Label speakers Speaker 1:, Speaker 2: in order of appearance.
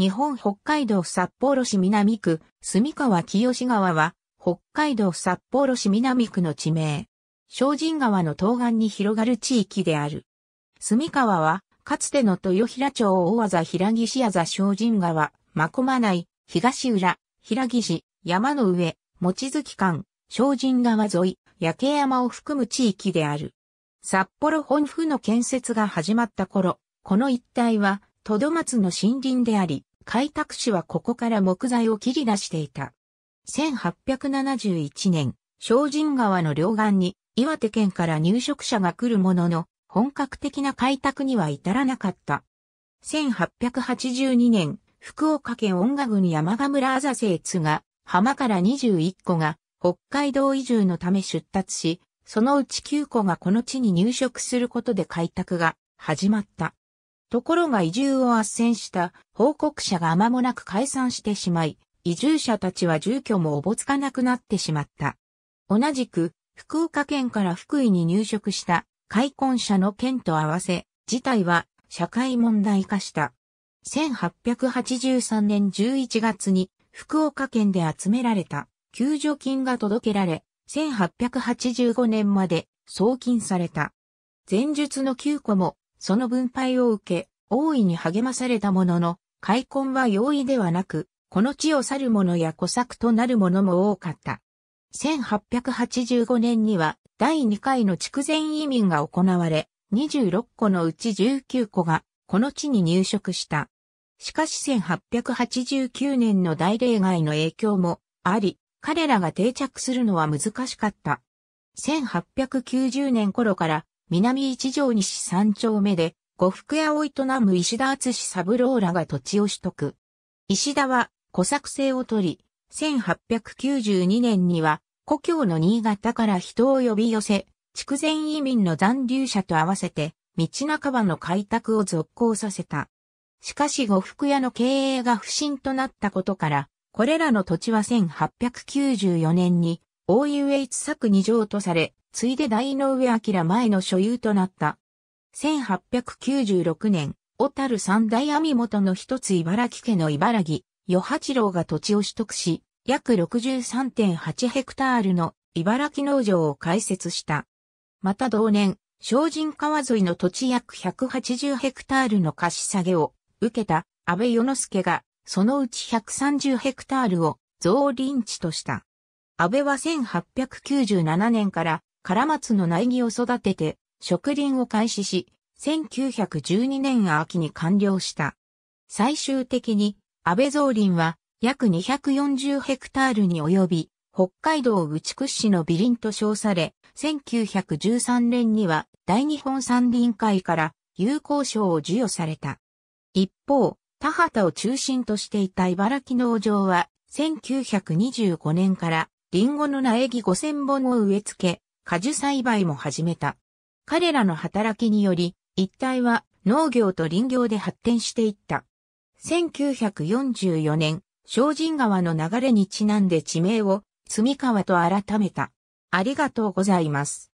Speaker 1: 日本北海道札幌市南区、住川清川は、北海道札幌市南区の地名。精進川の東岸に広がる地域である。住川は、かつての豊平町大技平岸屋座精進川、まこま内、東浦、平岸、山の上、づ月間、精進川沿い、焼山を含む地域である。札幌本府の建設が始まった頃、この一帯は、とど松の森林であり、開拓士はここから木材を切り出していた。1871年、精進川の両岸に岩手県から入植者が来るものの、本格的な開拓には至らなかった。1882年、福岡県音楽郡山賀村あざ生津が、浜から21個が北海道移住のため出立し、そのうち9個がこの地に入植することで開拓が始まった。ところが移住を斡旋した報告者が間もなく解散してしまい、移住者たちは住居もおぼつかなくなってしまった。同じく、福岡県から福井に入植した開墾者の県と合わせ、事態は社会問題化した。1883年11月に福岡県で集められた救助金が届けられ、1885年まで送金された。前述の9個もその分配を受け、大いに励まされたものの、開墾は容易ではなく、この地を去る者や小作となる者も多かった。1885年には第2回の筑前移民が行われ、26個のうち19個がこの地に入植した。しかし1889年の大例外の影響もあり、彼らが定着するのは難しかった。1890年頃から南一条西三丁目で、呉服屋を営む石田厚三郎らが土地を取得。石田は、小作製を取り、1892年には、故郷の新潟から人を呼び寄せ、筑前移民の残留者と合わせて、道半ばの開拓を続行させた。しかし呉服屋の経営が不振となったことから、これらの土地は1894年に、大湯越一作二条とされ、ついで大井上明前の所有となった。1896年、小樽三大網元の一つ茨城家の茨城、与八郎が土地を取得し、約63.8ヘクタールの茨城農場を開設した。また同年、精進川沿いの土地約180ヘクタールの貸し下げを受けた安倍与之助が、そのうち130ヘクタールを増林地とした。安倍は1897年から唐松の苗木を育てて、植林を開始し、1912年秋に完了した。最終的に、安倍造林は約240ヘクタールに及び、北海道内屈市の美林と称され、1913年には大日本山林会から有効賞を授与された。一方、田畑を中心としていた茨城農場は、1925年からリンゴの苗木5000本を植え付け、果樹栽培も始めた。彼らの働きにより、一帯は農業と林業で発展していった。1944年、精進川の流れにちなんで地名を、住川と改めた。ありがとうございます。